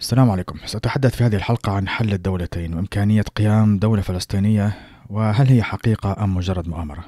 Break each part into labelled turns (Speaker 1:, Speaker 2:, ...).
Speaker 1: السلام عليكم سأتحدث في هذه الحلقة عن حل الدولتين وإمكانية قيام دولة فلسطينية وهل هي حقيقة أم مجرد مؤامرة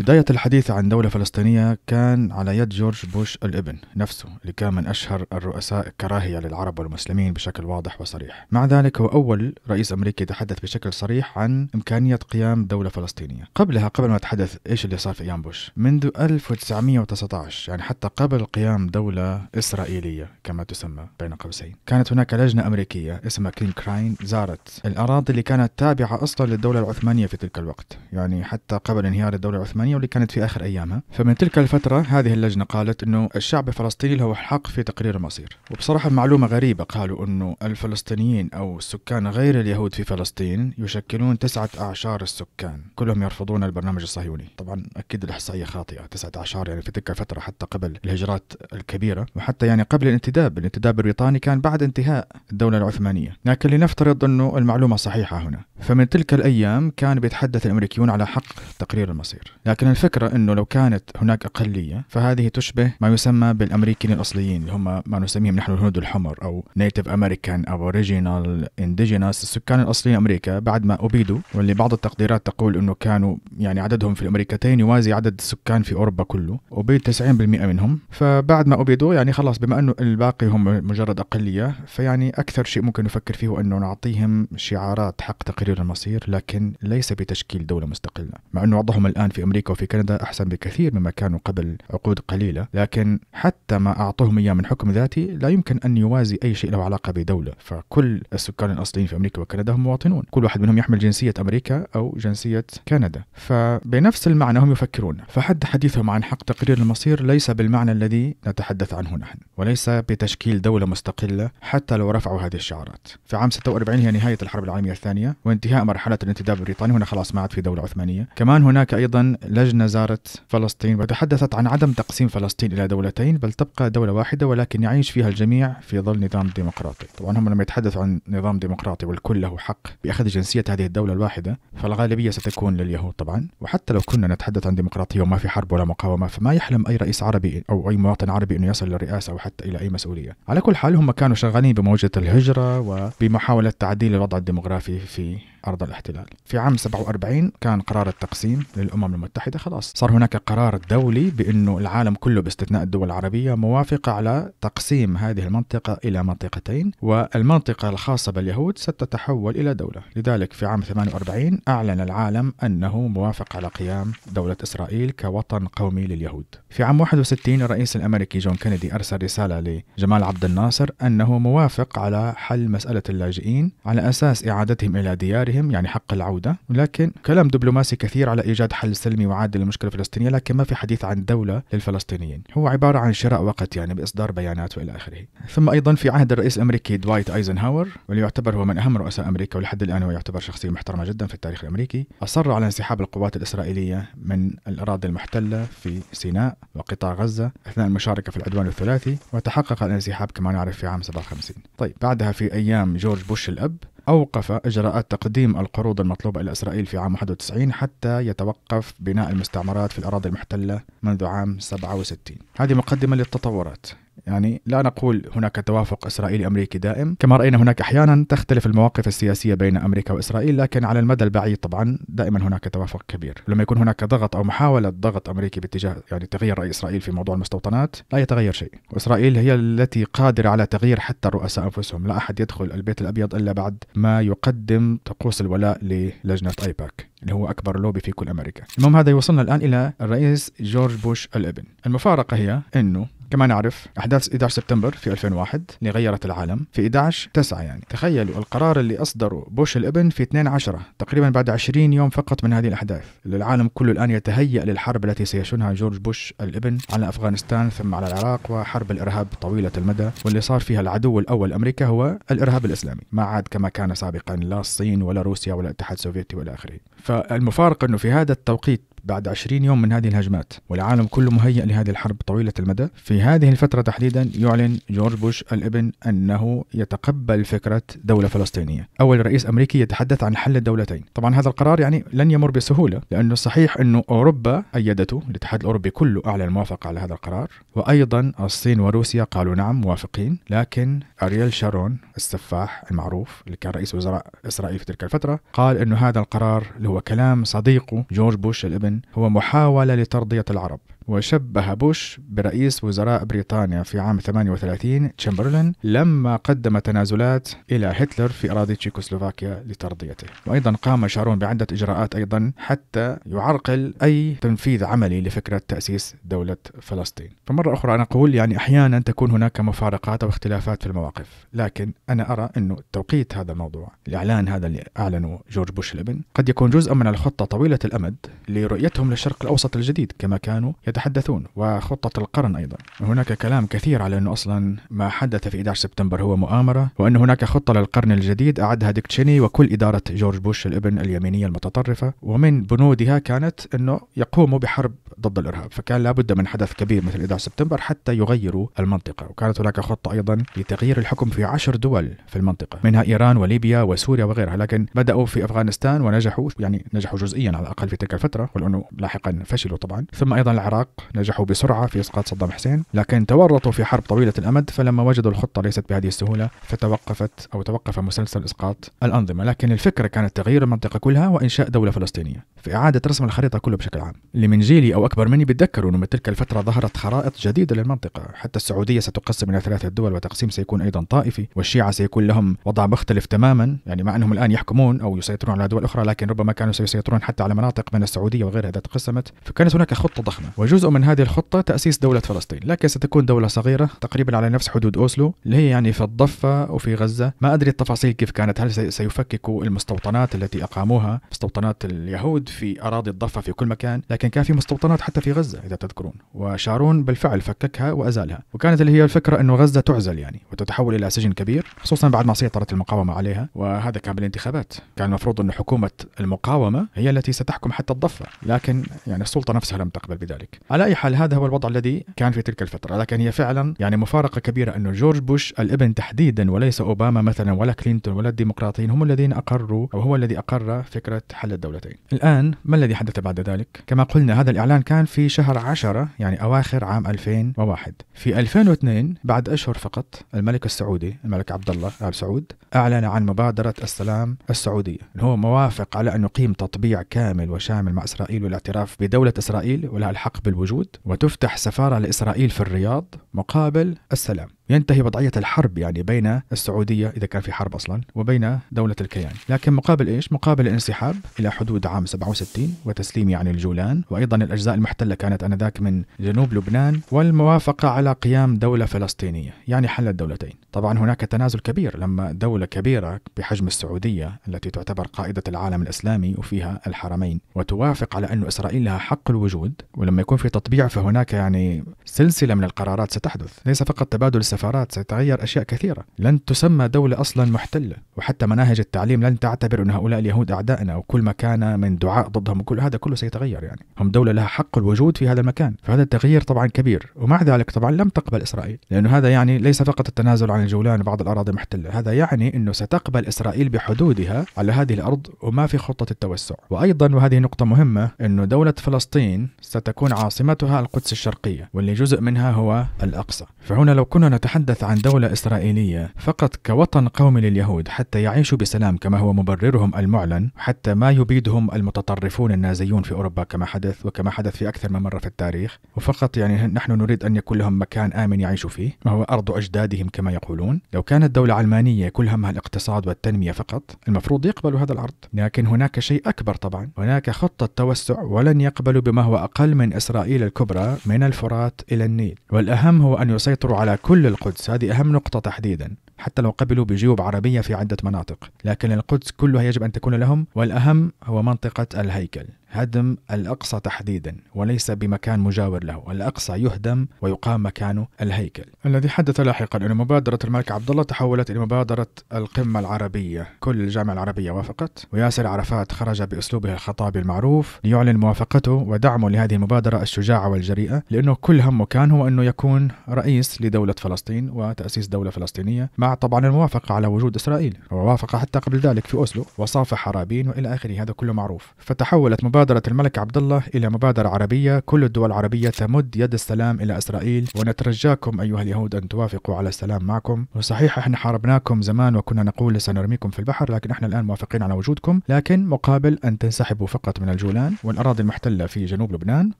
Speaker 1: بداية الحديث عن دولة فلسطينية كان على يد جورج بوش الابن نفسه اللي كان من أشهر الرؤساء الكراهية للعرب والمسلمين بشكل واضح وصريح مع ذلك هو أول رئيس أمريكي تحدث بشكل صريح عن إمكانية قيام دولة فلسطينية قبلها قبل ما تحدث إيش اللي صار في أيام بوش منذ 1919 يعني حتى قبل قيام دولة إسرائيلية كما تسمى بين قوسين كانت هناك لجنة أمريكية اسمها كين كراين زارت الأراضي اللي كانت تابعة أصلا للدولة العثمانية في تلك الوقت يعني حتى قبل انهيار الدولة العثمانية الفلسطينية واللي كانت في آخر أيامها فمن تلك الفترة هذه اللجنة قالت أنه الشعب الفلسطيني له حق في تقرير المصير وبصراحة معلومة غريبة قالوا أنه الفلسطينيين أو السكان غير اليهود في فلسطين يشكلون تسعة أعشار السكان كلهم يرفضون البرنامج الصهيوني طبعا أكيد الإحصائية خاطئة تسعة أعشار يعني في تلك الفترة حتى قبل الهجرات الكبيرة وحتى يعني قبل الانتداب الانتداب البريطاني كان بعد انتهاء الدولة العثمانية لكن لنفترض أنه المعلومة صحيحة هنا فمن تلك الأيام كان بيتحدث الأمريكيون على حق تقرير المصير لكن لكن الفكرة أنه لو كانت هناك أقلية فهذه تشبه ما يسمى بالأمريكيين الأصليين اللي هم ما نسميهم نحن الهنود الحمر أو نيتف أمريكان أو أوريجينال إنديجيناس السكان الأصليين أمريكا بعد ما أبيدوا واللي بعض التقديرات تقول أنه كانوا يعني عددهم في الأمريكتين يوازي عدد السكان في أوروبا كله أبيد 90% منهم فبعد ما أبيدوا يعني خلاص بما أنه الباقي هم مجرد أقلية فيعني أكثر شيء ممكن نفكر فيه هو أنه نعطيهم شعارات حق تقرير المصير لكن ليس بتشكيل دولة مستقلة مع أنه وضعهم الآن في أمريكا أمريكا وفي كندا أحسن بكثير مما كانوا قبل عقود قليلة لكن حتى ما أعطوهم إياه من حكم ذاتي لا يمكن أن يوازي أي شيء له علاقة بدولة فكل السكان الأصليين في أمريكا وكندا هم مواطنون كل واحد منهم يحمل جنسية أمريكا أو جنسية كندا فبنفس المعنى هم يفكرون فحد حديثهم عن حق تقرير المصير ليس بالمعنى الذي نتحدث عنه نحن وليس بتشكيل دولة مستقلة حتى لو رفعوا هذه الشعارات في عام 46 هي نهاية الحرب العالمية الثانية وانتهاء مرحلة الانتداب البريطاني هنا خلاص ما عاد في دولة عثمانية كمان هناك أيضا لجنة زارت فلسطين وتحدثت عن عدم تقسيم فلسطين إلى دولتين بل تبقى دولة واحدة ولكن يعيش فيها الجميع في ظل نظام ديمقراطي طبعا هم لما يتحدثوا عن نظام ديمقراطي والكل له حق بأخذ جنسية هذه الدولة الواحدة فالغالبية ستكون لليهود طبعا وحتى لو كنا نتحدث عن ديمقراطية وما في حرب ولا مقاومة فما يحلم أي رئيس عربي أو أي مواطن عربي أنه يصل للرئاسة أو حتى إلى أي مسؤولية على كل حال هم كانوا شغالين بموجة الهجرة وبمحاولة تعديل الوضع الديمغرافي في أرض الاحتلال في عام 47 كان قرار التقسيم للأمم المتحدة خلاص صار هناك قرار دولي بأنه العالم كله باستثناء الدول العربية موافقة على تقسيم هذه المنطقة إلى منطقتين والمنطقة الخاصة باليهود ستتحول إلى دولة لذلك في عام 48 أعلن العالم أنه موافق على قيام دولة إسرائيل كوطن قومي لليهود في عام 61 الرئيس الأمريكي جون كينيدي أرسل رسالة لجمال عبد الناصر أنه موافق على حل مسألة اللاجئين على أساس إعادتهم إلى ديار مشاعرهم يعني حق العودة ولكن كلام دبلوماسي كثير على إيجاد حل سلمي وعادل للمشكلة الفلسطينية لكن ما في حديث عن دولة للفلسطينيين هو عبارة عن شراء وقت يعني بإصدار بيانات وإلى آخره ثم أيضا في عهد الرئيس الأمريكي دوايت أيزنهاور واللي يعتبر هو من أهم رؤساء أمريكا ولحد الآن هو يعتبر شخصية محترمة جدا في التاريخ الأمريكي أصر على انسحاب القوات الإسرائيلية من الأراضي المحتلة في سيناء وقطاع غزة أثناء المشاركة في العدوان الثلاثي وتحقق الانسحاب كما نعرف في عام 57 طيب بعدها في أيام جورج بوش الأب أوقف إجراءات تقديم القروض المطلوبة إلى إسرائيل في عام 91 حتى يتوقف بناء المستعمرات في الأراضي المحتلة منذ عام 67 هذه مقدمة للتطورات يعني لا نقول هناك توافق اسرائيلي امريكي دائم، كما راينا هناك احيانا تختلف المواقف السياسيه بين امريكا واسرائيل، لكن على المدى البعيد طبعا دائما هناك توافق كبير، لما يكون هناك ضغط او محاوله ضغط امريكي باتجاه يعني تغيير راي اسرائيل في موضوع المستوطنات، لا يتغير شيء، واسرائيل هي التي قادره على تغيير حتى الرؤساء انفسهم، لا احد يدخل البيت الابيض الا بعد ما يقدم طقوس الولاء للجنه ايباك. اللي هو أكبر لوبي في كل أمريكا المهم هذا يوصلنا الآن إلى الرئيس جورج بوش الابن المفارقة هي أنه كما نعرف احداث 11 سبتمبر في 2001 اللي غيرت العالم في 11 9 يعني تخيلوا القرار اللي اصدره بوش الابن في 2 10 تقريبا بعد 20 يوم فقط من هذه الاحداث العالم كله الان يتهيأ للحرب التي سيشنها جورج بوش الابن على افغانستان ثم على العراق وحرب الارهاب طويله المدى واللي صار فيها العدو الاول امريكا هو الارهاب الاسلامي ما عاد كما كان سابقا لا الصين ولا روسيا ولا الاتحاد السوفيتي والى اخره فالمفارقه انه في هذا التوقيت بعد 20 يوم من هذه الهجمات والعالم كله مهيأ لهذه الحرب طويلة المدى في هذه الفترة تحديدا يعلن جورج بوش الابن أنه يتقبل فكرة دولة فلسطينية أول رئيس أمريكي يتحدث عن حل الدولتين طبعا هذا القرار يعني لن يمر بسهولة لأنه صحيح أنه أوروبا أيدته الاتحاد الأوروبي كله أعلن الموافقة على هذا القرار وأيضا الصين وروسيا قالوا نعم موافقين لكن أرييل شارون السفاح المعروف اللي كان رئيس وزراء إسرائيل في تلك الفترة قال أنه هذا القرار اللي هو كلام صديقه جورج بوش الابن هو محاولة لترضية العرب وشبه بوش برئيس وزراء بريطانيا في عام 38 تشامبرلين لما قدم تنازلات إلى هتلر في أراضي تشيكوسلوفاكيا لترضيته وأيضا قام شارون بعدة إجراءات أيضا حتى يعرقل أي تنفيذ عملي لفكرة تأسيس دولة فلسطين فمرة أخرى أنا أقول يعني أحيانا تكون هناك مفارقات أو اختلافات في المواقف لكن أنا أرى أنه توقيت هذا الموضوع الإعلان هذا اللي أعلنه جورج بوش الابن قد يكون جزءا من الخطة طويلة الأمد لرؤيتهم للشرق الأوسط الجديد كما كانوا يتخ... يتحدثون وخطة القرن أيضا هناك كلام كثير على أنه أصلا ما حدث في 11 سبتمبر هو مؤامرة وأن هناك خطة للقرن الجديد أعدها ديك تشيني وكل إدارة جورج بوش الابن اليمينية المتطرفة ومن بنودها كانت أنه يقوموا بحرب ضد الإرهاب فكان لابد من حدث كبير مثل 11 سبتمبر حتى يغيروا المنطقة وكانت هناك خطة أيضا لتغيير الحكم في عشر دول في المنطقة منها إيران وليبيا وسوريا وغيرها لكن بدأوا في أفغانستان ونجحوا يعني نجحوا جزئيا على الأقل في تلك الفترة ولأنه لاحقا فشلوا طبعا ثم أيضا العراق العراق نجحوا بسرعة في إسقاط صدام حسين لكن تورطوا في حرب طويلة الأمد فلما وجدوا الخطة ليست بهذه السهولة فتوقفت أو توقف مسلسل إسقاط الأنظمة لكن الفكرة كانت تغيير المنطقة كلها وإنشاء دولة فلسطينية في إعادة رسم الخريطة كله بشكل عام اللي من جيلي أو أكبر مني بتذكروا أنه من تلك الفترة ظهرت خرائط جديدة للمنطقة حتى السعودية ستقسم إلى ثلاثة دول وتقسيم سيكون أيضا طائفي والشيعة سيكون لهم وضع مختلف تماما يعني مع أنهم الآن يحكمون أو يسيطرون على دول أخرى لكن ربما كانوا سيسيطرون حتى على مناطق من السعودية وغيرها إذا تقسمت فكانت هناك خطة ضخمة وجزء جزء من هذه الخطة تأسيس دولة فلسطين لكن ستكون دولة صغيرة تقريبا على نفس حدود أوسلو اللي هي يعني في الضفة وفي غزة ما أدري التفاصيل كيف كانت هل سيفككوا المستوطنات التي أقاموها مستوطنات اليهود في أراضي الضفة في كل مكان لكن كان في مستوطنات حتى في غزة إذا تذكرون وشارون بالفعل فككها وأزالها وكانت اللي هي الفكرة أنه غزة تعزل يعني وتتحول إلى سجن كبير خصوصا بعد ما سيطرت المقاومة عليها وهذا كان بالانتخابات كان المفروض أن حكومة المقاومة هي التي ستحكم حتى الضفة لكن يعني السلطة نفسها لم تقبل بذلك على أي حال هذا هو الوضع الذي كان في تلك الفترة لكن هي فعلا يعني مفارقة كبيرة أنه جورج بوش الابن تحديدا وليس أوباما مثلا ولا كلينتون ولا الديمقراطيين هم الذين أقروا أو هو الذي أقر فكرة حل الدولتين الآن ما الذي حدث بعد ذلك؟ كما قلنا هذا الإعلان كان في شهر 10 يعني أواخر عام 2001 في 2002 بعد أشهر فقط الملك السعودي الملك عبد الله آل سعود أعلن عن مبادرة السلام السعودية هو موافق على أن يقيم تطبيع كامل وشامل مع إسرائيل والاعتراف بدولة إسرائيل ولها الحق بالوجود وتفتح سفارة لإسرائيل في الرياض مقابل السلام ينتهي وضعية الحرب يعني بين السعودية إذا كان في حرب أصلا وبين دولة الكيان لكن مقابل إيش؟ مقابل الانسحاب إلى حدود عام 67 وتسليم يعني الجولان وأيضا الأجزاء المحتلة كانت آنذاك من جنوب لبنان والموافقة على قيام دولة فلسطينية يعني حل الدولتين طبعا هناك تنازل كبير لما دولة كبيرة بحجم السعودية التي تعتبر قائدة العالم الإسلامي وفيها الحرمين وتوافق على أن إسرائيل لها حق الوجود ولما يكون في تطبيع فهناك يعني سلسلة من القرارات ستحدث ليس فقط تبادل السفارات ستتغير أشياء كثيرة لن تسمى دولة أصلا محتلة وحتى مناهج التعليم لن تعتبر أن هؤلاء اليهود أعدائنا وكل ما كان من دعاء ضدهم وكل هذا كله سيتغير يعني هم دولة لها حق الوجود في هذا المكان فهذا التغيير طبعا كبير ومع ذلك طبعا لم تقبل إسرائيل لأنه هذا يعني ليس فقط التنازل عن الجولان وبعض الأراضي المحتلة هذا يعني أنه ستقبل إسرائيل بحدودها على هذه الأرض وما في خطة التوسع وأيضا وهذه نقطة مهمة أنه دولة فلسطين ستكون عاصمتها القدس الشرقية واللي جزء منها هو الأقصى فهنا لو كنا نتحدث نتحدث عن دولة إسرائيلية فقط كوطن قومي لليهود حتى يعيشوا بسلام كما هو مبررهم المعلن حتى ما يبيدهم المتطرفون النازيون في أوروبا كما حدث وكما حدث في أكثر من مرة في التاريخ وفقط يعني نحن نريد أن يكون لهم مكان آمن يعيشوا فيه وهو أرض أجدادهم كما يقولون لو كانت دولة علمانية كل همها الاقتصاد والتنمية فقط المفروض يقبلوا هذا العرض لكن هناك شيء أكبر طبعا هناك خطة توسع ولن يقبلوا بما هو أقل من إسرائيل الكبرى من الفرات إلى النيل والأهم هو أن يسيطروا على كل القدس هذه أهم نقطة تحديدا حتى لو قبلوا بجيوب عربية في عدة مناطق لكن القدس كلها يجب أن تكون لهم والأهم هو منطقة الهيكل هدم الأقصى تحديدا وليس بمكان مجاور له الأقصى يهدم ويقام مكانه الهيكل الذي حدث لاحقا أن مبادرة الملك عبد الله تحولت إلى مبادرة القمة العربية كل الجامعة العربية وافقت وياسر عرفات خرج بأسلوبه الخطابي المعروف ليعلن موافقته ودعمه لهذه المبادرة الشجاعة والجريئة لأنه كل همه كان هو أنه يكون رئيس لدولة فلسطين وتأسيس دولة فلسطينية مع طبعا الموافقة على وجود إسرائيل ووافق حتى قبل ذلك في أوسلو وصافح رابين وإلى آخره هذا كله معروف فتحولت مبادرة مبادرة الملك عبد الله إلى مبادرة عربية كل الدول العربية تمد يد السلام إلى إسرائيل ونترجاكم أيها اليهود أن توافقوا على السلام معكم وصحيح احنا حاربناكم زمان وكنا نقول سنرميكم في البحر لكن احنا الآن موافقين على وجودكم لكن مقابل أن تنسحبوا فقط من الجولان والأراضي المحتلة في جنوب لبنان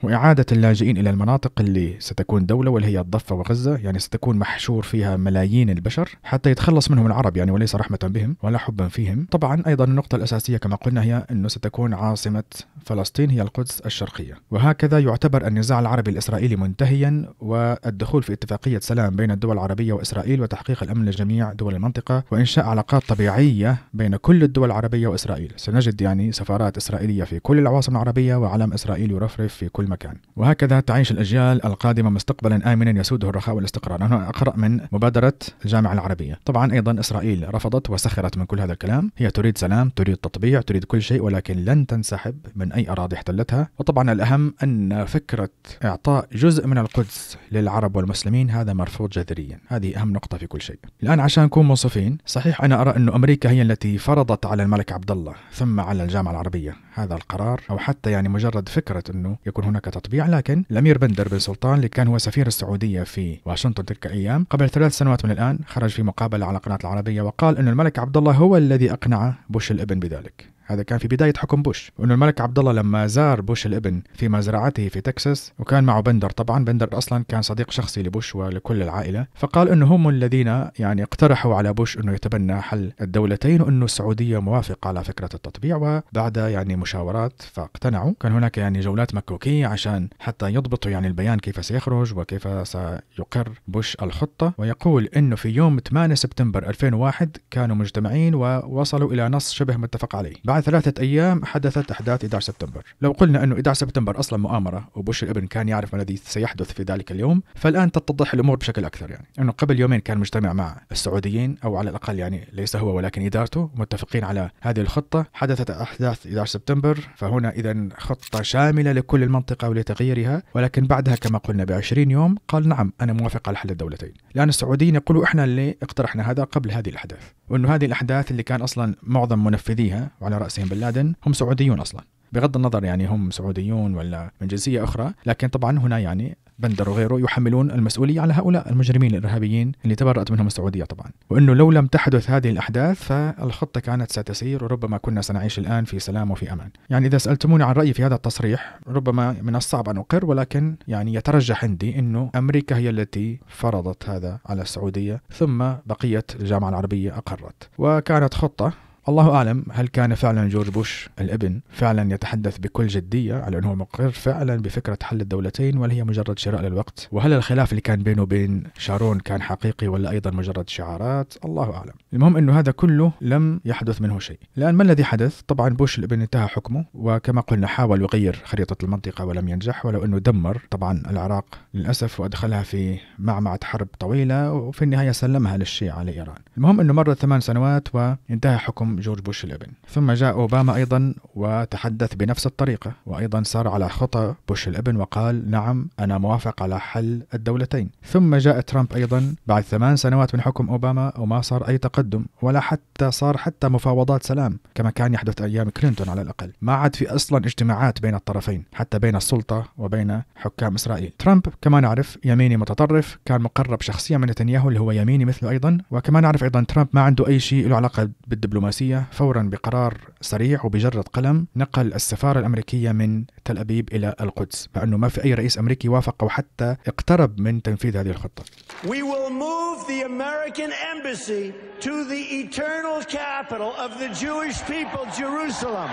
Speaker 1: وإعادة اللاجئين إلى المناطق اللي ستكون دولة واللي هي الضفة وغزة يعني ستكون محشور فيها ملايين البشر حتى يتخلص منهم العرب يعني وليس رحمة بهم ولا حبا فيهم طبعا أيضا النقطة الأساسية كما قلنا هي أنه ستكون عاصمة فلسطين هي القدس الشرقية وهكذا يعتبر النزاع العربي الإسرائيلي منتهيا والدخول في اتفاقية سلام بين الدول العربية وإسرائيل وتحقيق الأمن لجميع دول المنطقة وإنشاء علاقات طبيعية بين كل الدول العربية وإسرائيل سنجد يعني سفارات إسرائيلية في كل العواصم العربية وعلم إسرائيل يرفرف في كل مكان وهكذا تعيش الأجيال القادمة مستقبلا آمنا يسوده الرخاء والاستقرار أنا أقرأ من مبادرة الجامعة العربية طبعا أيضا إسرائيل رفضت وسخرت من كل هذا الكلام هي تريد سلام تريد تطبيع تريد كل شيء ولكن لن تنسحب من أي أراضي احتلتها وطبعا الأهم أن فكرة إعطاء جزء من القدس للعرب والمسلمين هذا مرفوض جذريا هذه أهم نقطة في كل شيء الآن عشان نكون منصفين صحيح أنا أرى أن أمريكا هي التي فرضت على الملك عبد الله ثم على الجامعة العربية هذا القرار أو حتى يعني مجرد فكرة أنه يكون هناك تطبيع لكن الأمير بندر بن سلطان اللي كان هو سفير السعودية في واشنطن تلك الأيام قبل ثلاث سنوات من الآن خرج في مقابلة على قناة العربية وقال أن الملك عبد الله هو الذي أقنع بوش الابن بذلك هذا كان في بداية حكم بوش وأنه الملك عبد الله لما زار بوش الابن في مزرعته في تكساس وكان معه بندر طبعا بندر أصلا كان صديق شخصي لبوش ولكل العائلة فقال أنه هم الذين يعني اقترحوا على بوش أنه يتبنى حل الدولتين وأنه السعودية موافقة على فكرة التطبيع وبعد يعني مشاورات فاقتنعوا كان هناك يعني جولات مكوكية عشان حتى يضبطوا يعني البيان كيف سيخرج وكيف سيقر بوش الخطة ويقول أنه في يوم 8 سبتمبر 2001 كانوا مجتمعين ووصلوا إلى نص شبه متفق عليه بعد بعد ثلاثة أيام حدثت أحداث 11 سبتمبر لو قلنا أنه 11 سبتمبر أصلا مؤامرة وبوش الابن كان يعرف ما الذي سيحدث في ذلك اليوم فالآن تتضح الأمور بشكل أكثر يعني أنه قبل يومين كان مجتمع مع السعوديين أو على الأقل يعني ليس هو ولكن إدارته متفقين على هذه الخطة حدثت أحداث 11 سبتمبر فهنا إذا خطة شاملة لكل المنطقة ولتغييرها ولكن بعدها كما قلنا ب 20 يوم قال نعم أنا موافق على حل الدولتين لأن السعوديين يقولوا إحنا اللي اقترحنا هذا قبل هذه الأحداث وانه هذه الاحداث اللي كان اصلا معظم منفذيها وعلى راسهم بن لادن هم سعوديون اصلا بغض النظر يعني هم سعوديون ولا من جنسيه اخرى لكن طبعا هنا يعني بندر وغيره يحملون المسؤولية على هؤلاء المجرمين الإرهابيين اللي تبرأت منهم السعودية طبعا وأنه لو لم تحدث هذه الأحداث فالخطة كانت ستسير وربما كنا سنعيش الآن في سلام وفي أمان يعني إذا سألتموني عن رأيي في هذا التصريح ربما من الصعب أن أقر ولكن يعني يترجح عندي أنه أمريكا هي التي فرضت هذا على السعودية ثم بقية الجامعة العربية أقرت وكانت خطة الله أعلم هل كان فعلا جورج بوش الابن فعلا يتحدث بكل جدية على أنه مقر فعلا بفكرة حل الدولتين ولا هي مجرد شراء للوقت وهل الخلاف اللي كان بينه وبين شارون كان حقيقي ولا أيضا مجرد شعارات الله أعلم المهم أنه هذا كله لم يحدث منه شيء الآن ما الذي حدث طبعا بوش الابن انتهى حكمه وكما قلنا حاول يغير خريطة المنطقة ولم ينجح ولو أنه دمر طبعا العراق للأسف وأدخلها في معمعة حرب طويلة وفي النهاية سلمها للشيعة لإيران المهم أنه مرت ثمان سنوات وانتهى حكم جورج بوش الابن ثم جاء أوباما أيضا وتحدث بنفس الطريقة وأيضا صار على خطى بوش الابن وقال نعم أنا موافق على حل الدولتين ثم جاء ترامب أيضا بعد ثمان سنوات من حكم أوباما وما صار أي تقدم ولا حتى صار حتى مفاوضات سلام كما كان يحدث أيام كلينتون على الأقل ما عاد في أصلا اجتماعات بين الطرفين حتى بين السلطة وبين حكام إسرائيل ترامب كما نعرف يميني متطرف كان مقرب شخصيا من نتنياهو اللي هو يميني مثله أيضا وكما نعرف أيضا ترامب ما عنده أي شيء له علاقة بالدبلوماسية الرئاسية فورا بقرار سريع وبجرة قلم نقل السفارة الأمريكية من تل أبيب إلى القدس مع ما في أي رئيس أمريكي وافق أو حتى اقترب من تنفيذ هذه الخطة We will move the American embassy to the eternal capital of the Jewish people, Jerusalem.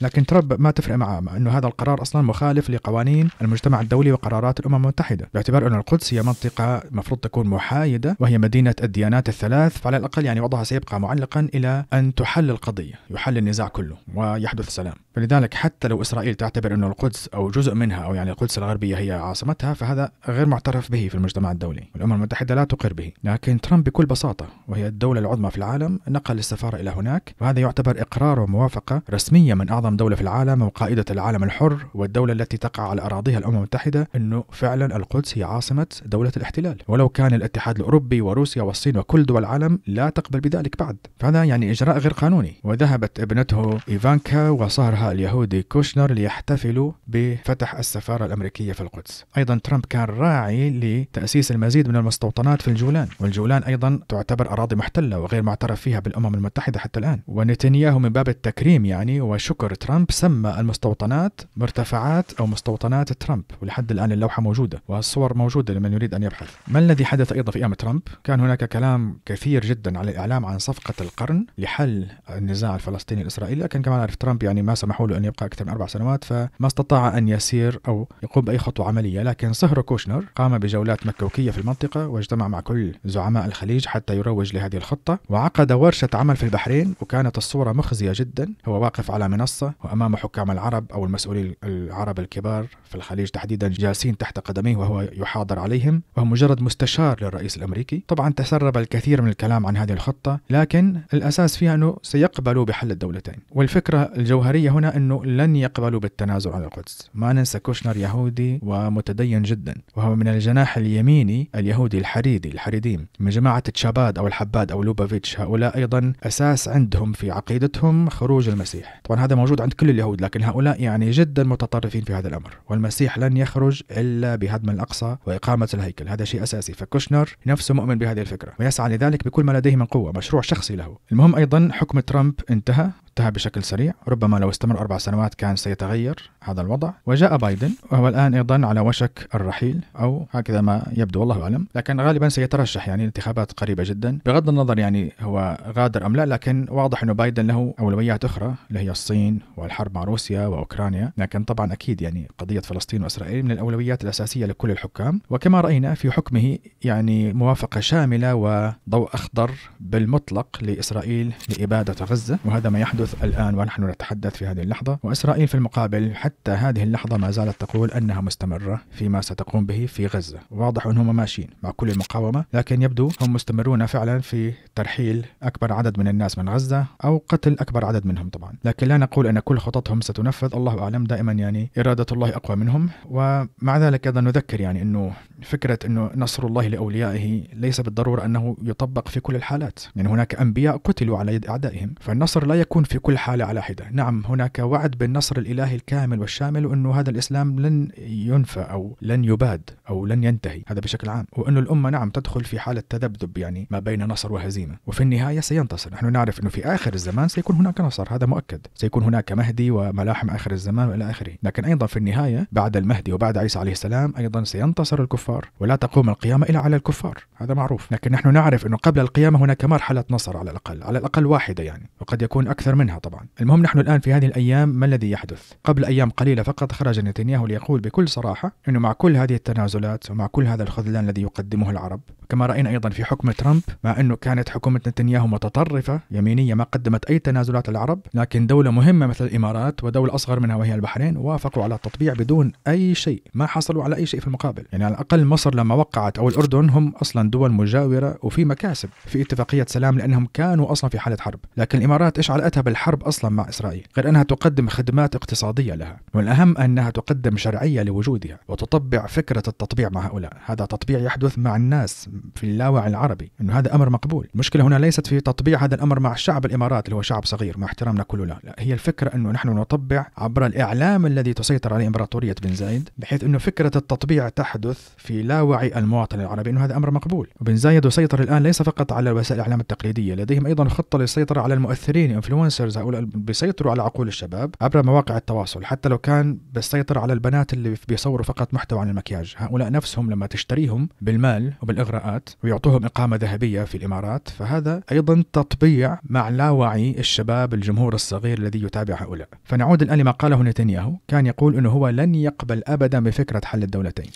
Speaker 1: لكن ترامب ما تفرق معه مع انه هذا القرار اصلا مخالف لقوانين المجتمع الدولي وقرارات الامم المتحده باعتبار ان القدس هي منطقه مفروض تكون محايده وهي مدينه الديانات الثلاث فعلى الاقل يعني وضعها سيبقى معلقا الى ان تحل القضيه يحل النزاع كله ويحدث سلام فلذلك حتى لو اسرائيل تعتبر انه القدس او جزء منها او يعني القدس الغربيه هي عاصمتها فهذا غير معترف به في المجتمع الدولي والامم المتحده لا تقر به لكن ترامب بكل بساطه وهي الدوله العظمى في العالم نقل السفاره الى هناك وهذا يعتبر اقرار وموافقه رسميه من اعظم أعظم دولة في العالم وقائدة العالم الحر والدولة التي تقع على أراضيها الأمم المتحدة أنه فعلا القدس هي عاصمة دولة الاحتلال ولو كان الاتحاد الأوروبي وروسيا والصين وكل دول العالم لا تقبل بذلك بعد فهذا يعني إجراء غير قانوني وذهبت ابنته إيفانكا وصهرها اليهودي كوشنر ليحتفلوا بفتح السفارة الأمريكية في القدس أيضا ترامب كان راعي لتأسيس المزيد من المستوطنات في الجولان والجولان أيضا تعتبر أراضي محتلة وغير معترف فيها بالأمم المتحدة حتى الآن ونتنياهو من باب التكريم يعني وشكر تصور ترامب سمى المستوطنات مرتفعات أو مستوطنات ترامب ولحد الآن اللوحة موجودة والصور موجودة لمن يريد أن يبحث ما الذي حدث أيضا في أيام ترامب كان هناك كلام كثير جدا على الإعلام عن صفقة القرن لحل النزاع الفلسطيني الإسرائيلي لكن كما نعرف ترامب يعني ما سمحوا له أن يبقى أكثر من أربع سنوات فما استطاع أن يسير أو يقوم بأي خطوة عملية لكن صهر كوشنر قام بجولات مكوكية في المنطقة واجتمع مع كل زعماء الخليج حتى يروج لهذه الخطة وعقد ورشة عمل في البحرين وكانت الصورة مخزية جدا هو واقف على منصة الفرصة وأمام حكام العرب أو المسؤولين العرب الكبار في الخليج تحديدا جالسين تحت قدميه وهو يحاضر عليهم وهو مجرد مستشار للرئيس الأمريكي طبعا تسرب الكثير من الكلام عن هذه الخطة لكن الأساس فيها أنه سيقبلوا بحل الدولتين والفكرة الجوهرية هنا أنه لن يقبلوا بالتنازل عن القدس ما ننسى كوشنر يهودي ومتدين جدا وهو من الجناح اليميني اليهودي الحريدي الحريديم من جماعة تشاباد أو الحباد أو لوبافيتش هؤلاء أيضا أساس عندهم في عقيدتهم خروج المسيح طبعا هذا موجود موجود عند كل اليهود لكن هؤلاء يعني جدا متطرفين في هذا الأمر والمسيح لن يخرج إلا بهدم الأقصى وإقامة الهيكل هذا شيء أساسي فكوشنر نفسه مؤمن بهذه الفكرة ويسعى لذلك بكل ما لديه من قوة مشروع شخصي له المهم أيضا حكم ترامب انتهى انتهى بشكل سريع ربما لو استمر أربع سنوات كان سيتغير هذا الوضع وجاء بايدن وهو الآن أيضا على وشك الرحيل أو هكذا ما يبدو والله أعلم لكن غالبا سيترشح يعني انتخابات قريبة جدا بغض النظر يعني هو غادر أم لا لكن واضح أنه بايدن له أولويات أخرى اللي هي الصين والحرب مع روسيا وأوكرانيا لكن طبعا أكيد يعني قضية فلسطين وإسرائيل من الأولويات الأساسية لكل الحكام وكما رأينا في حكمه يعني موافقة شاملة وضوء أخضر بالمطلق لإسرائيل لإبادة غزة وهذا ما يحدث يحدث الآن ونحن نتحدث في هذه اللحظة وإسرائيل في المقابل حتى هذه اللحظة ما زالت تقول أنها مستمرة فيما ستقوم به في غزة واضح أنهم ماشيين مع كل المقاومة لكن يبدو هم مستمرون فعلا في ترحيل أكبر عدد من الناس من غزة أو قتل أكبر عدد منهم طبعا لكن لا نقول أن كل خططهم ستنفذ الله أعلم دائما يعني إرادة الله أقوى منهم ومع ذلك أيضا نذكر يعني أنه فكرة أنه نصر الله لأوليائه ليس بالضرورة أنه يطبق في كل الحالات يعني هناك أنبياء قتلوا على يد أعدائهم فالنصر لا يكون في كل حالة على حدة نعم هناك وعد بالنصر الإلهي الكامل والشامل وأنه هذا الإسلام لن ينفى أو لن يباد أو لن ينتهي هذا بشكل عام وأنه الأمة نعم تدخل في حالة تذبذب يعني ما بين نصر وهزيمة وفي النهاية سينتصر نحن نعرف أنه في آخر الزمان سيكون هناك نصر هذا مؤكد سيكون هناك مهدي وملاحم آخر الزمان وإلى آخره لكن أيضا في النهاية بعد المهدي وبعد عيسى عليه السلام أيضا سينتصر الكفار الكفار ولا تقوم القيامة إلا على الكفار هذا معروف لكن نحن نعرف أنه قبل القيامة هناك مرحلة نصر على الأقل على الأقل واحدة يعني وقد يكون أكثر منها طبعا المهم نحن الآن في هذه الأيام ما الذي يحدث قبل أيام قليلة فقط خرج نتنياهو ليقول بكل صراحة أنه مع كل هذه التنازلات ومع كل هذا الخذلان الذي يقدمه العرب كما رأينا أيضا في حكم ترامب مع أنه كانت حكومة نتنياهو متطرفة يمينية ما قدمت أي تنازلات العرب لكن دولة مهمة مثل الإمارات ودولة أصغر منها وهي البحرين وافقوا على التطبيع بدون أي شيء ما حصلوا على أي شيء في المقابل يعني على الأقل مصر لما وقعت أو الأردن هم أصلا دول مجاورة وفي مكاسب في اتفاقية سلام لأنهم كانوا أصلا في حالة حرب لكن الإمارات إيش علاقتها بالحرب أصلا مع إسرائيل غير أنها تقدم خدمات اقتصادية لها والأهم أنها تقدم شرعية لوجودها وتطبع فكرة التطبيع مع هؤلاء هذا تطبيع يحدث مع الناس في اللاوعي العربي انه هذا امر مقبول المشكله هنا ليست في تطبيع هذا الامر مع الشعب الاماراتي اللي هو شعب صغير مع احترامنا كلنا لا هي الفكره انه نحن نطبع عبر الاعلام الذي تسيطر عليه امبراطوريه بن زايد بحيث انه فكره التطبيع تحدث في لاوعي المواطن العربي انه هذا امر مقبول وبن زايد يسيطر الان ليس فقط على وسائل الاعلام التقليديه لديهم ايضا خطه للسيطره على المؤثرين انفلونسرز هؤلاء بيسيطروا على عقول الشباب عبر مواقع التواصل حتى لو كان بيسيطر على البنات اللي بيصوروا فقط محتوى عن المكياج هؤلاء نفسهم لما تشتريهم بالمال وبالاغراءات الامهات ويعطوهم اقامه ذهبيه في الامارات فهذا ايضا تطبيع مع لاوعي الشباب الجمهور الصغير الذي يتابع هؤلاء فنعود الان لما قاله نتنياهو كان يقول انه هو لن يقبل ابدا بفكره حل الدولتين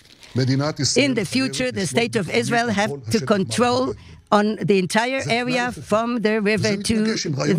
Speaker 1: In the future, the state of Israel have to control on the entire area from the river to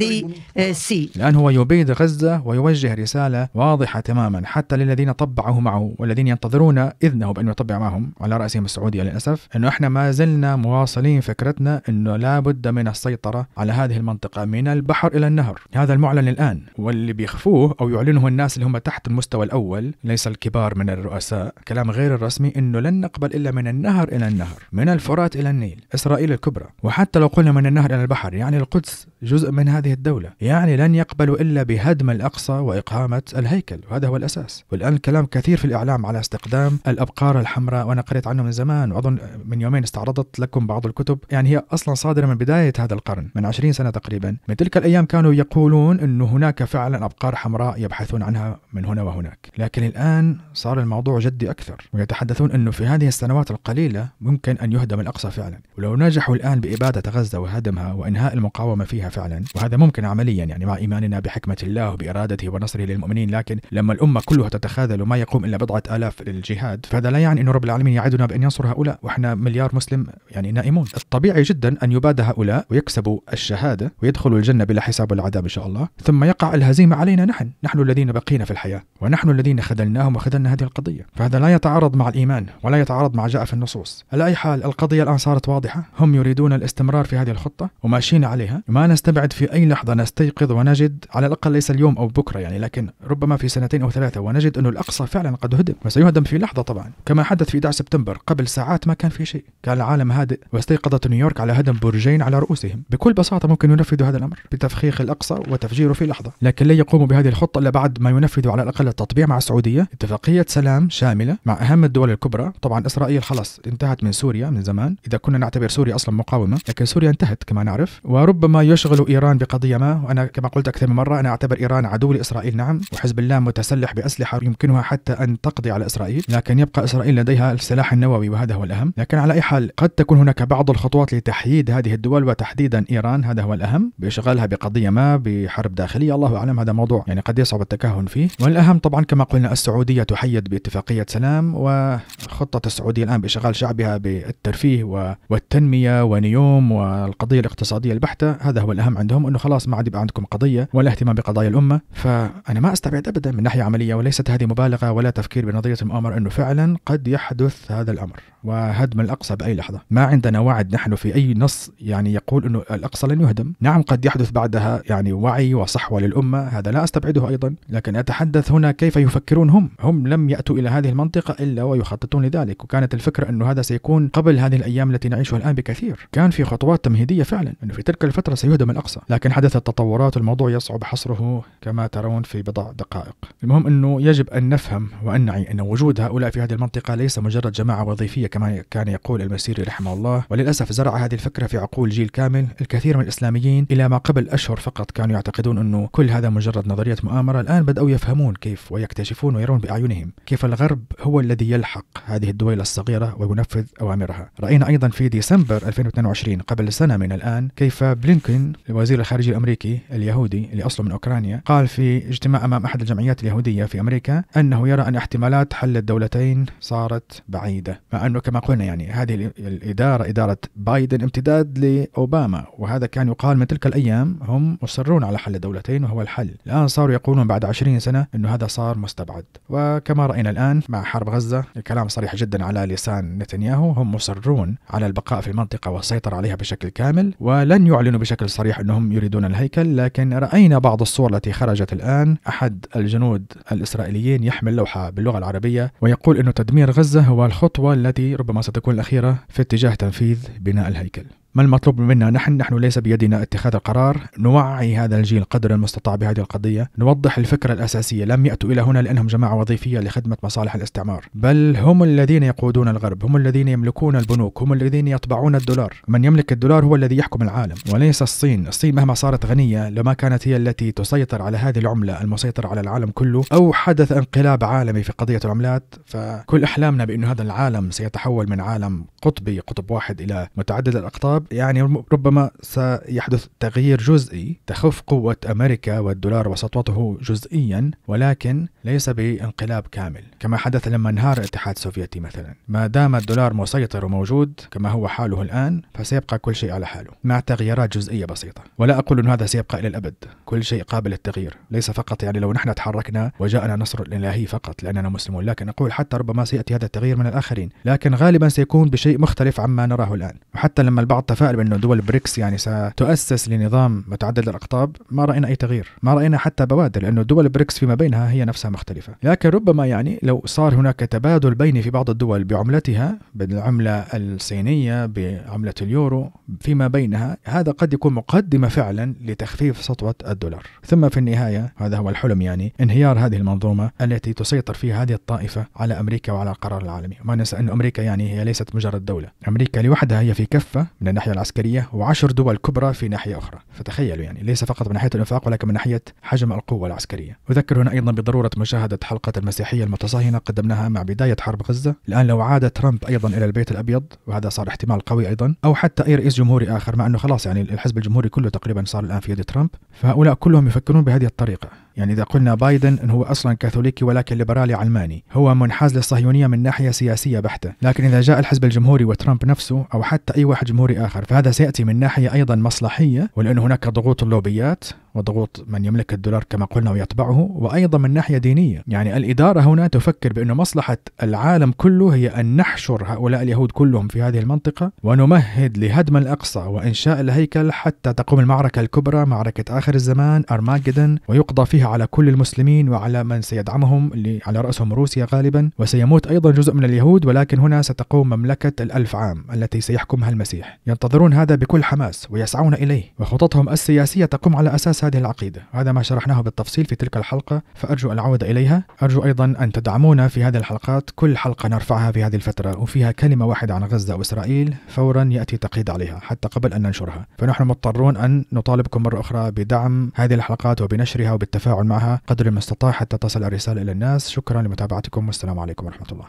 Speaker 1: the uh, sea. الآن هو يبيد غزة ويوجه رسالة واضحة تماما حتى للذين طبعوا معه والذين ينتظرون إذنه بأن يطبع معهم على رأسهم السعودية للأسف أنه إحنا ما زلنا مواصلين فكرتنا أنه لا بد من السيطرة على هذه المنطقة من البحر إلى النهر هذا المعلن الآن واللي بيخفوه أو يعلنه الناس اللي هم تحت المستوى الأول ليس الكبار من الرؤساء كلام غير الرسمي أنه لن نقبل إلا من النهر إلى النهر من الفرات إلى النيل إسرائيل الكبرى الكبرى وحتى لو قلنا من النهر إلى البحر يعني القدس جزء من هذه الدولة يعني لن يقبلوا إلا بهدم الأقصى وإقامة الهيكل وهذا هو الأساس والآن الكلام كثير في الإعلام على استخدام الأبقار الحمراء وأنا قريت عنه من زمان وأظن من يومين استعرضت لكم بعض الكتب يعني هي أصلا صادرة من بداية هذا القرن من 20 سنة تقريبا من تلك الأيام كانوا يقولون أنه هناك فعلا أبقار حمراء يبحثون عنها من هنا وهناك لكن الآن صار الموضوع جدي أكثر ويتحدثون أنه في هذه السنوات القليلة ممكن أن يهدم الأقصى فعلا ولو نجحوا الآن الآن بإبادة غزة وهدمها وإنهاء المقاومة فيها فعلا وهذا ممكن عمليا يعني مع إيماننا بحكمة الله وبإرادته ونصره للمؤمنين لكن لما الأمة كلها تتخاذل وما يقوم إلا بضعة آلاف للجهاد فهذا لا يعني أن رب العالمين يعدنا بأن ينصر هؤلاء وإحنا مليار مسلم يعني نائمون الطبيعي جدا أن يباد هؤلاء ويكسبوا الشهادة ويدخلوا الجنة بلا حساب ولا عذاب إن شاء الله ثم يقع الهزيمة علينا نحن نحن الذين بقينا في الحياة ونحن الذين خذلناهم وخذلنا هذه القضية فهذا لا يتعارض مع الإيمان ولا يتعارض مع جاء في النصوص على أي حال القضية الآن صارت واضحة هم يريدون يريدون الاستمرار في هذه الخطة وماشيين عليها ما نستبعد في أي لحظة نستيقظ ونجد على الأقل ليس اليوم أو بكرة يعني لكن ربما في سنتين أو ثلاثة ونجد أنه الأقصى فعلا قد هدم وسيهدم في لحظة طبعا كما حدث في 11 سبتمبر قبل ساعات ما كان في شيء كان العالم هادئ واستيقظت نيويورك على هدم برجين على رؤوسهم بكل بساطة ممكن ينفذوا هذا الأمر بتفخيخ الأقصى وتفجيره في لحظة لكن لا يقوموا بهذه الخطة إلا بعد ما ينفذوا على الأقل التطبيع مع السعودية اتفاقية سلام شاملة مع أهم الدول الكبرى طبعا إسرائيل خلاص انتهت من سوريا من زمان إذا كنا نعتبر سوريا أصلا المقاومة لكن سوريا انتهت كما نعرف وربما يشغل إيران بقضية ما وأنا كما قلت أكثر من مرة أنا أعتبر إيران عدو لإسرائيل نعم وحزب الله متسلح بأسلحة يمكنها حتى أن تقضي على إسرائيل لكن يبقى إسرائيل لديها السلاح النووي وهذا هو الأهم لكن على أي حال قد تكون هناك بعض الخطوات لتحييد هذه الدول وتحديدا إيران هذا هو الأهم بإشغالها بقضية ما بحرب داخلية الله أعلم هذا موضوع يعني قد يصعب التكهن فيه والأهم طبعا كما قلنا السعودية تحيد باتفاقية سلام وخطة السعودية الآن بإشغال شعبها بالترفيه والتنمية و الديوانيوم والقضيه الاقتصاديه البحته هذا هو الاهم عندهم انه خلاص ما عاد يبقى عندكم قضيه ولا اهتمام بقضايا الامه فانا ما استبعد ابدا من ناحيه عمليه وليست هذه مبالغه ولا تفكير بنظريه المؤامره انه فعلا قد يحدث هذا الامر وهدم الاقصى باي لحظه ما عندنا وعد نحن في اي نص يعني يقول انه الاقصى لن يهدم نعم قد يحدث بعدها يعني وعي وصحوه للامه هذا لا استبعده ايضا لكن اتحدث هنا كيف يفكرون هم هم لم ياتوا الى هذه المنطقه الا ويخططون لذلك وكانت الفكره انه هذا سيكون قبل هذه الايام التي نعيشها الان بكثير كان في خطوات تمهيدية فعلا أنه في تلك الفترة سيهدم الأقصى لكن حدثت تطورات والموضوع يصعب حصره كما ترون في بضع دقائق المهم أنه يجب أن نفهم وأن نعي أن وجود هؤلاء في هذه المنطقة ليس مجرد جماعة وظيفية كما كان يقول المسيري رحمه الله وللأسف زرع هذه الفكرة في عقول جيل كامل الكثير من الإسلاميين إلى ما قبل أشهر فقط كانوا يعتقدون أنه كل هذا مجرد نظرية مؤامرة الآن بدأوا يفهمون كيف ويكتشفون ويرون بأعينهم كيف الغرب هو الذي يلحق هذه الدويلة الصغيرة وينفذ أوامرها رأينا أيضا في ديسمبر 2022 2022 قبل سنة من الآن كيف بلينكن وزير الخارجية الأمريكي اليهودي اللي أصله من أوكرانيا قال في اجتماع أمام أحد الجمعيات اليهودية في أمريكا أنه يرى أن احتمالات حل الدولتين صارت بعيدة مع أنه كما قلنا يعني هذه الإدارة إدارة بايدن امتداد لأوباما وهذا كان يقال من تلك الأيام هم مصرون على حل الدولتين وهو الحل الآن صاروا يقولون بعد 20 سنة أنه هذا صار مستبعد وكما رأينا الآن مع حرب غزة الكلام صريح جدا على لسان نتنياهو هم مصرون على البقاء في المنطقة والسيطرة عليها بشكل كامل ولن يعلنوا بشكل صريح أنهم يريدون الهيكل لكن رأينا بعض الصور التي خرجت الآن أحد الجنود الإسرائيليين يحمل لوحة باللغة العربية ويقول أن تدمير غزة هو الخطوة التي ربما ستكون الأخيرة في اتجاه تنفيذ بناء الهيكل ما المطلوب منا نحن نحن ليس بيدنا اتخاذ القرار نوعي هذا الجيل قدر المستطاع بهذه القضية نوضح الفكرة الأساسية لم يأتوا إلى هنا لأنهم جماعة وظيفية لخدمة مصالح الاستعمار بل هم الذين يقودون الغرب هم الذين يملكون البنوك هم الذين يطبعون الدولار من يملك الدولار هو الذي يحكم العالم وليس الصين الصين مهما صارت غنية لما كانت هي التي تسيطر على هذه العملة المسيطرة على العالم كله أو حدث انقلاب عالمي في قضية العملات فكل أحلامنا بأن هذا العالم سيتحول من عالم قطبي قطب واحد إلى متعدد الأقطاب يعني ربما سيحدث تغيير جزئي تخف قوة أمريكا والدولار وسطوته جزئيا ولكن ليس بانقلاب كامل كما حدث لما انهار الاتحاد السوفيتي مثلا ما دام الدولار مسيطر وموجود كما هو حاله الآن فسيبقى كل شيء على حاله مع تغييرات جزئية بسيطة ولا أقول أن هذا سيبقى إلى الأبد كل شيء قابل للتغيير ليس فقط يعني لو نحن تحركنا وجاءنا نصر الإلهي فقط لأننا مسلمون لكن أقول حتى ربما سيأتي هذا التغيير من الآخرين لكن غالبا سيكون بشيء مختلف عما نراه الآن وحتى لما البعض التفاؤل بأنه دول بريكس يعني ستؤسس لنظام متعدد الأقطاب ما رأينا أي تغيير ما رأينا حتى بوادر لأنه دول بريكس فيما بينها هي نفسها مختلفة لكن ربما يعني لو صار هناك تبادل بيني في بعض الدول بعملتها بالعملة الصينية بعملة اليورو فيما بينها هذا قد يكون مقدمة فعلا لتخفيف سطوة الدولار ثم في النهاية هذا هو الحلم يعني انهيار هذه المنظومة التي تسيطر فيها هذه الطائفة على أمريكا وعلى القرار العالمي ما ننسى أن أمريكا يعني هي ليست مجرد دولة أمريكا لوحدها هي في كفة من الناحية العسكرية وعشر دول كبرى في ناحية أخرى فتخيلوا يعني ليس فقط من ناحية الإنفاق ولكن من ناحية حجم القوة العسكرية أذكر هنا أيضا بضرورة مشاهدة حلقة المسيحية المتصهينة قدمناها مع بداية حرب غزة الآن لو عاد ترامب أيضا إلى البيت الأبيض وهذا صار احتمال قوي أيضا أو حتى أي رئيس جمهوري آخر مع أنه خلاص يعني الحزب الجمهوري كله تقريبا صار الآن في يد ترامب فهؤلاء كلهم يفكرون بهذه الطريقة يعني إذا قلنا بايدن إن هو أصلا كاثوليكي ولكن ليبرالي علماني هو منحاز للصهيونية من ناحية سياسية بحتة لكن إذا جاء الحزب الجمهوري وترامب نفسه أو حتى أي واحد جمهوري آخر فهذا سيأتي من ناحية أيضا مصلحية ولأن هناك ضغوط اللوبيات وضغوط من يملك الدولار كما قلنا ويطبعه وأيضا من ناحية دينية يعني الإدارة هنا تفكر بأن مصلحة العالم كله هي أن نحشر هؤلاء اليهود كلهم في هذه المنطقة ونمهد لهدم الأقصى وإنشاء الهيكل حتى تقوم المعركة الكبرى معركة آخر الزمان أرماجدن ويقضى فيها على كل المسلمين وعلى من سيدعمهم اللي على رأسهم روسيا غالبا وسيموت أيضا جزء من اليهود ولكن هنا ستقوم مملكة الألف عام التي سيحكمها المسيح ينتظرون هذا بكل حماس ويسعون إليه وخططهم السياسية تقوم على أساس هذه العقيدة هذا ما شرحناه بالتفصيل في تلك الحلقة فأرجو العودة إليها أرجو أيضا أن تدعمونا في هذه الحلقات كل حلقة نرفعها في هذه الفترة وفيها كلمة واحدة عن غزة وإسرائيل فورا يأتي تقييد عليها حتى قبل أن ننشرها فنحن مضطرون أن نطالبكم مرة أخرى بدعم هذه الحلقات وبنشرها وبالتفاعل التفاعل معها قدر المستطاع حتى تصل الرسالة إلى الناس شكرا لمتابعتكم والسلام عليكم ورحمة الله